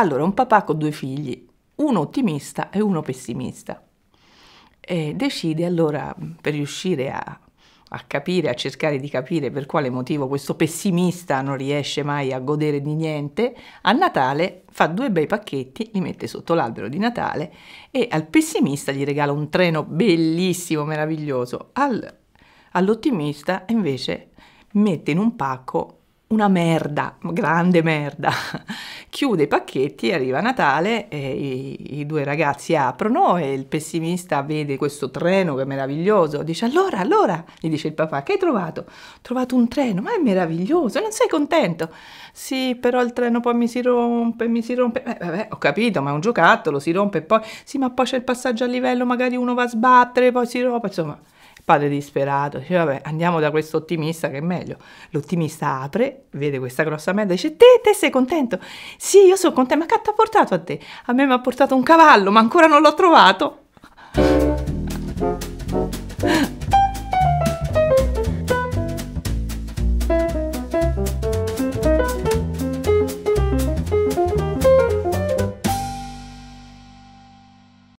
Allora, un papà con due figli, uno ottimista e uno pessimista. E decide allora, per riuscire a, a capire, a cercare di capire per quale motivo questo pessimista non riesce mai a godere di niente, a Natale fa due bei pacchetti, li mette sotto l'albero di Natale e al pessimista gli regala un treno bellissimo, meraviglioso. Al, all'ottimista invece mette in un pacco una merda, grande merda, chiude i pacchetti, arriva Natale, i, i, due ragazzi aprono e il pessimista vede questo treno che è meraviglioso, dice allora, allora, gli dice il papà, che hai trovato? Ho trovato un treno, ma è meraviglioso, non sei contento? Sì, però il treno poi mi si rompe, mi si rompe, Beh, vabbè, ho capito, ma è un giocattolo, si rompe poi, sì, ma poi c'è il passaggio a livello, magari uno va a sbattere, poi si rompe, insomma padre disperato, dice vabbè andiamo da questo ottimista che è meglio. L'ottimista apre, vede questa grossa merda, dice te, te sei contento? Sì, io sono contento, ma che ti ha portato a te? A me mi ha portato un cavallo, ma ancora non l'ho trovato.